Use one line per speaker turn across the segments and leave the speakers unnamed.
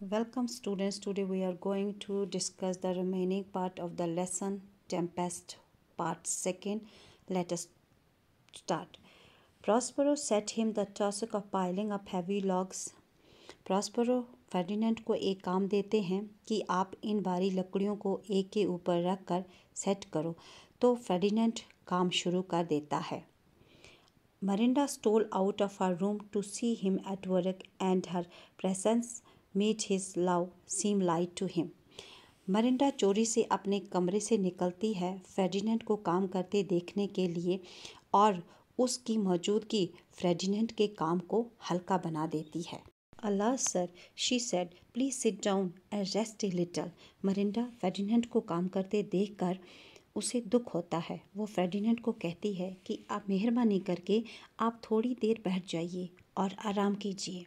Welcome students. Today we are going to discuss the remaining part of the lesson Tempest part 2nd. Let us start. Prospero set him the task of piling up heavy logs. Prospero Ferdinand को एक काम देते हैं कि आप इन भारी लकड़ियों को एक के ऊपर रख कर सेट करो तो फर्डिनेंड काम शुरू कर देता है Miranda stole out of her room to see him at work and her presence made his love seem light to him Miranda चोरी से अपने कमरे से निकलती है फ्रेडिनेंट को काम करते देखने के लिए और उसकी मौजूदगी फ्रेडिनेंट के काम को हल्का बना देती है alas sir she said please sit down and rest a little Miranda Ferdinand को काम करते देख कर उसे दुख होता है वो फ्रेडिनेंट को कहती है कि आप मेहरबानी करके आप थोड़ी देर बैठ जाइए और आराम कीजिए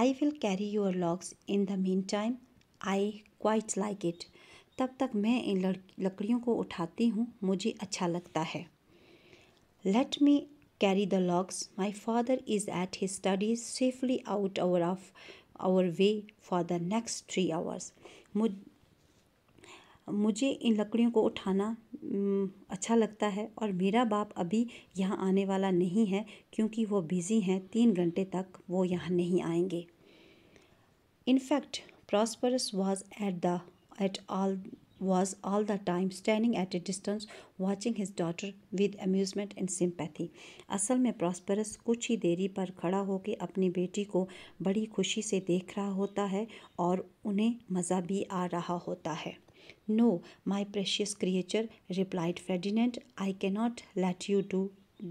I will carry your logs in the mean time I quite like it तब तक मैं इन लकड़ियों को उठाती हूँ मुझे अच्छा लगता है let me carry the logs my father is at he studies safely out our of our way for the next three hours मुझ मुझे इन लकड़ियों को उठाना अच्छा लगता है और मेरा बाप अभी यहाँ आने वाला नहीं है क्योंकि वो बिज़ी हैं तीन घंटे तक वो यहाँ नहीं आएंगे in fact Prosperous was at the at all was all the time standing at a distance watching his daughter with amusement and sympathy असल में प्रॉस्परस कुछ ही देरी पर खड़ा होकर अपनी बेटी को बड़ी खुशी से देख रहा होता है और उन्हें मज़ा भी आ रहा होता है no my precious creature replied Ferdinand I cannot let you to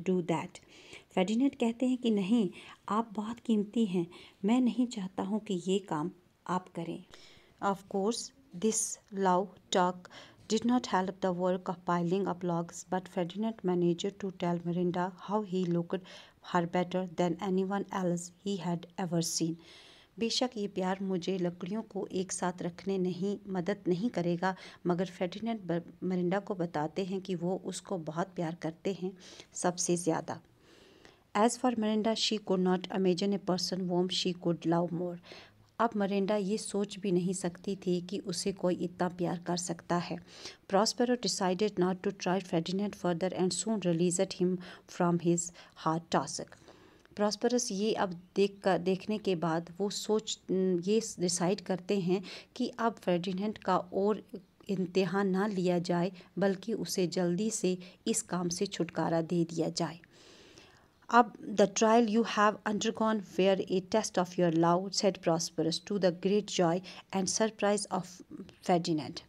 do that Ferdinand कहते हैं कि नहीं आप बहुत कीमती हैं मैं नहीं चाहता हूँ कि ये काम आप करें of course this love talk did not help the work of piling up logs but Ferdinand managed to tell Miranda how he looked her better than anyone else he had ever seen बेशक ये प्यार मुझे लकड़ियों को एक साथ रखने नहीं मदद नहीं करेगा मगर फेडिनेट मरिंडा को बताते हैं कि वो उसको बहुत प्यार करते हैं सबसे ज़्यादा as for Miranda she could not imagine a person whom she could love more अब मरिंडा ये सोच भी नहीं सकती थी कि उसे कोई इतना प्यार कर सकता है Prospero decided not to try Ferdinand further and soon release him from his hard task Prosperous ये अब देख कर देखने के बाद वो सोच ये डिसाइड करते हैं कि अब फ्रेडिनेंट का और इम्तहा ना लिया जाए बल्कि उसे जल्दी से इस काम से छुटकारा दे दिया जाए अब the trial you have undergone were a test of your love said Prosperous to the great joy and surprise of Ferdinand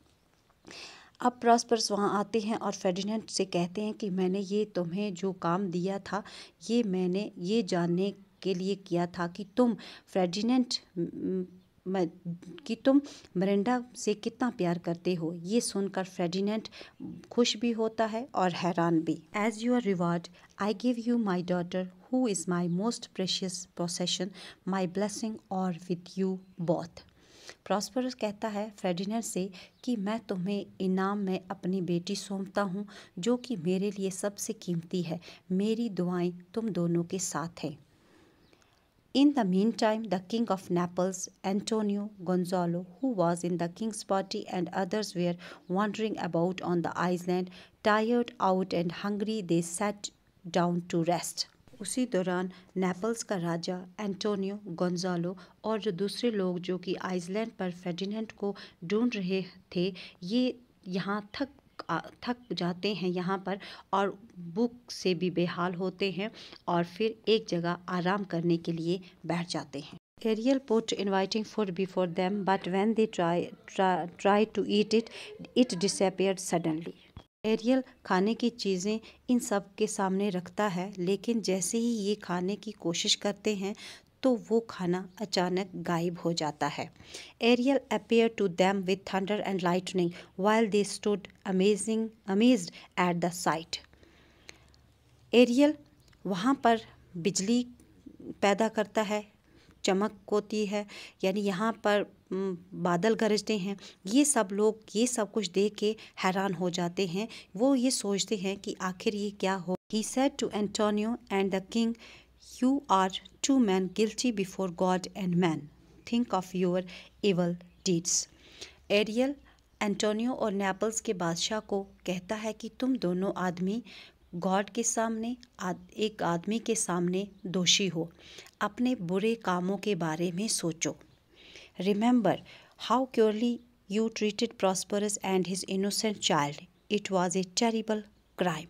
अब प्रॉस्पर्स वहाँ आते हैं और फेडिनेंट से कहते हैं कि मैंने ये तुम्हें जो काम दिया था ये मैंने ये जानने के लिए किया था कि तुम फेर्डिनेंड कि तुम मरिंडा से कितना प्यार करते हो ये सुनकर फ्रेडिनेंट खुश भी होता है और हैरान भी as your reward I give you my daughter who is my most precious possession my blessing और विद यू बॉथ प्रॉस्परस कहता है फेडिनर से कि मैं तुम्हें इनाम में अपनी बेटी सौंपता हूँ जो कि मेरे लिए सबसे कीमती है मेरी दुआएं तुम दोनों के साथ हैं in the mean time the king of Naples Antonio Gonzalo who was in the king's party and others were wandering about on the island tired out and hungry they sat down to rest उसी दौरान Naples का राजा Antonio Gonzalo और जो दूसरे लोग जो कि Iceland पर फेडिनेंट को ढूंढ रहे थे ये यहाँ थक थक जाते हैं यहाँ पर और बुक से भी बेहाल होते हैं और फिर एक जगह आराम करने के लिए बैठ जाते हैं Ariel put inviting food before them but when they try try to eat it it disappear suddenly Ariel खाने की चीज़ें इन सब के सामने रखता है लेकिन जैसे ही ये खाने की कोशिश करते हैं तो वो खाना अचानक गायब हो जाता है Ariel appear to them with thunder and lightning while they stood amazing amazed at the sight Ariel वहाँ पर बिजली पैदा करता है चमक होती है यानी यहाँ पर बादल गरजते हैं ये सब लोग ये सब कुछ देख के हैरान हो जाते हैं वो ये सोचते हैं कि आखिर ये क्या हो he said to Antonio and the king you are two man guilty before God and man think of your evil deeds Ariel Antonio और नेपल्स के बादशाह को कहता है कि तुम दोनों आदमी गॉड के सामने आद एक आदमी के सामने दोषी हो अपने बुरे कामों के बारे में सोचो remember how cruelly you treated Prosperous and his innocent child it was a terrible crime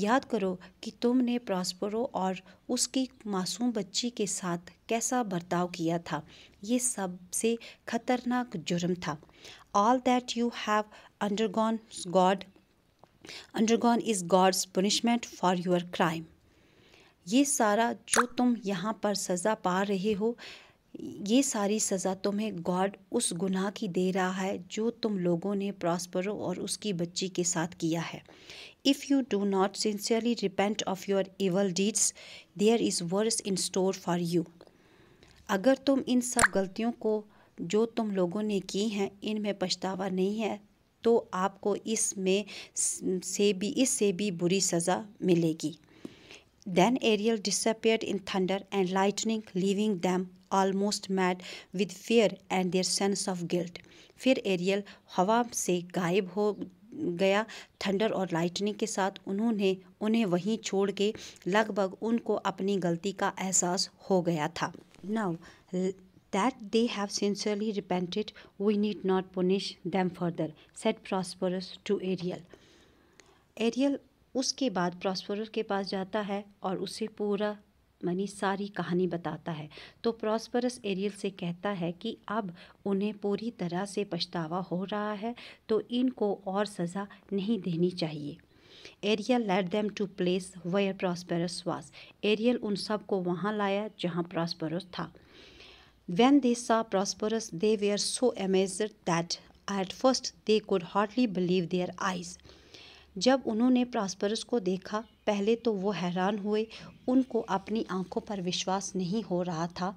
याद करो कि तुमने प्रॉस्परो और उसकी मासूम बच्ची के साथ कैसा बर्ताव किया था ये सबसे खतरनाक जुर्म था all that you have undergone God undergone is God's punishment for your crime ये सारा जो तुम यहाँ पर सज़ा पा रहे हो ये सारी सज़ा तुम्हें गॉड उस गुनाह की दे रहा है जो तुम लोगों ने प्रॉस्परो और उसकी बच्ची के साथ किया है if you do not sincerely repent of your evil deeds there is worse in store for you अगर तुम इन सब गलतियों को जो तुम लोगों ने की हैं इनमें पछतावा नहीं है तो आपको इसमें से भी इससे भी बुरी सज़ा मिलेगी then Ariel disappear in thunder and lightning leaving them almost mad with fear and their sense of guilt फिर एरियल हवा से गायब हो गया थंडर और लाइटनिंग के साथ उन्होंने उन्हें वहीं छोड़ के लगभग उनको अपनी गलती का एहसास हो गया था now that they have sincerely repented, we need not punish them further, said Prosperous to Ariel. Ariel उसके बाद Prosperous के पास जाता है और उसे पूरा मनी सारी कहानी बताता है तो प्रॉस्परस एरियल से कहता है कि अब उन्हें पूरी तरह से पछतावा हो रहा है तो इनको और सज़ा नहीं देनी चाहिए Ariel let them to place where Prosperous was Ariel उन सब को वहाँ लाया जहाँ प्रॉस्परस था When they saw Prosperous, they were so amazed that at first they could hardly believe their eyes. जब उन्होंने Prosperous को देखा पहले तो वो हैरान हुए उनको अपनी आंखों पर विश्वास नहीं हो रहा था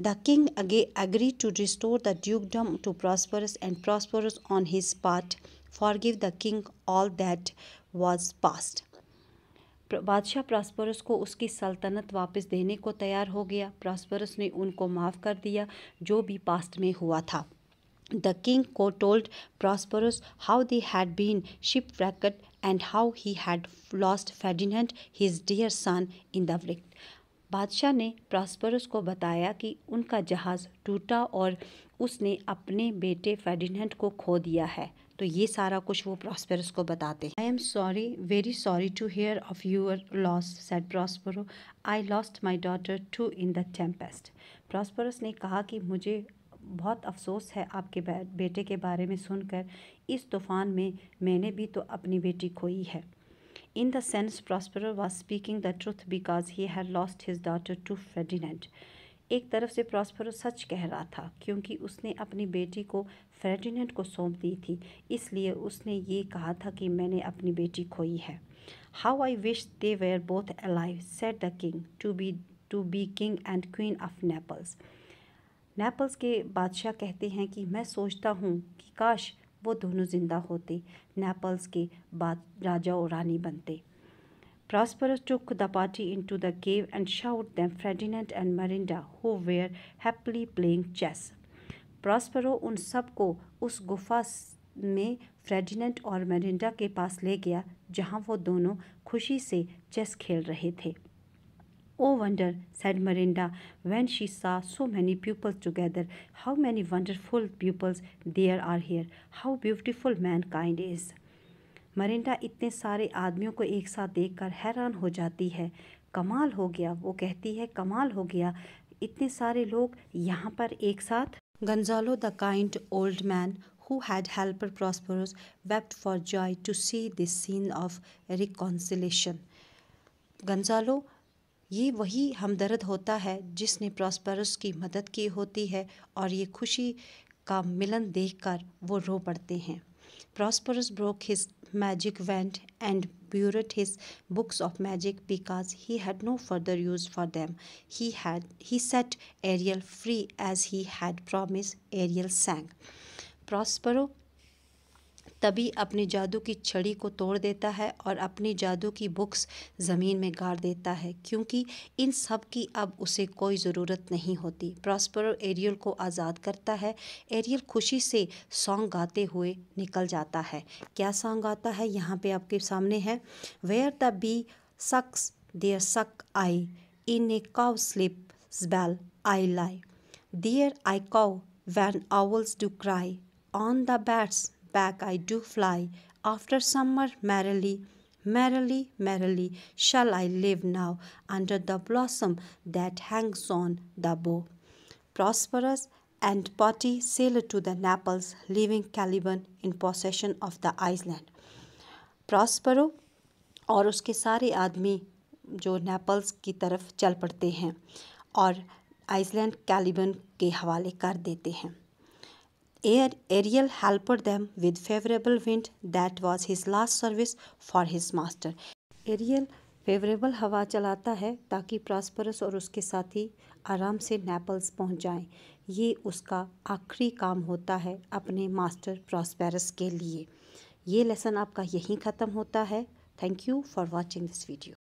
the king agree agree to restore the dukedom to Prosperous and Prosperous on his part forgive the king all that was past बादशाह प्रॉस्परस को उसकी सल्तनत वापस देने को तैयार हो गया प्रॉस्परस ने उनको माफ़ कर दिया जो भी पास्ट में हुआ था द किंग को told Prosperous how they had been ship and and how he had lost his dear dear in in wreck. बादशाह ने प्रॉस्परस को बताया कि उनका जहाज़ टूटा और उसने अपने बेटे फेडिनेंट को खो दिया है तो ये सारा कुछ वो प्रॉस्पेरस को बताते हैं I am sorry very sorry to hear of your loss said Prospero I lost my daughter too in the tempest Prosperous ने कहा कि मुझे बहुत अफसोस है आपके बेटे के बारे में सुनकर इस तूफ़ान में मैंने भी तो अपनी बेटी खोई है in the sense Prospero was speaking the truth because he had lost his daughter to Ferdinand एक तरफ से प्रॉस्परो सच कह रहा था क्योंकि उसने अपनी बेटी को फ्रेडिनेट को सौंप दी थी इसलिए उसने ये कहा था कि मैंने अपनी बेटी खोई है how I wish they were both alive said the king to be to be king and queen of Naples Naples के बादशाह कहते हैं कि मैं सोचता हूँ कि काश वो दोनों ज़िंदा होते नेपल्स के बाद राजा और रानी बनते Prospero took the party into the cave and showed them Ferdinand and Marinda, who were happily playing chess. Prospero un sabko us gufas me Ferdinand or Marinda ke pas legia, jahanvo dono, kushi se chess khel rahete. Oh wonder, said Marinda, when she saw so many pupils together, how many wonderful pupils there are here, how beautiful mankind is. Miranda इतने सारे आदमियों को एक साथ देखकर हैरान हो जाती है कमाल हो गया वो कहती है कमाल हो गया इतने सारे लोग यहाँ पर एक साथ Gonzalo the kind old man who had helped Prosperous wept for joy to see this scene of reconciliation Gonzalo ये वही हमदर्द होता है जिसने प्रॉस्परस की मदद की होती है और ये खुशी का मिलन देखकर वो रो पड़ते हैं Prosperous broke his magic wand and buried his books of magic because he had no further use for them. He had he set Ariel free as he had promised. Ariel sang. Prospero तभी अपने जादू की छड़ी को तोड़ देता है और अपने जादू की बुक्स ज़मीन में गाड़ देता है क्योंकि इन सब की अब उसे कोई ज़रूरत नहीं होती प्रॉस्परो एरियल को आज़ाद करता है एरियल खुशी से सॉन्ग गाते हुए निकल जाता है क्या सॉन्ग गाता है यहाँ पे आपके सामने है where the bee sucks there suck I in a cowslip's bell I lie there I couch when owls do cry on the bat's back I do fly, after summer merrily, merrily, merrily shall I live now under the blossom that hangs on the bow. Prosperous and party sail to the Naples, leaving Caliban in possession of the island. Prospero और उसके सारे आदमी जो Naples की तरफ चल पड़ते हैं और आइसलैंड कैलिबन के हवाले कर देते हैं air, Ariel helped them with favorable wind that was his last service for his master. Ariel favourable हवा चलाता है ताकि प्रॉस्परस और उसके साथी आराम से नेपल्स पहुंच जाएं। ये उसका आखिरी काम होता है अपने मास्टर प्रॉस्पेरस के लिए ये लेसन आपका यहीं ख़त्म होता है thank you for watching this video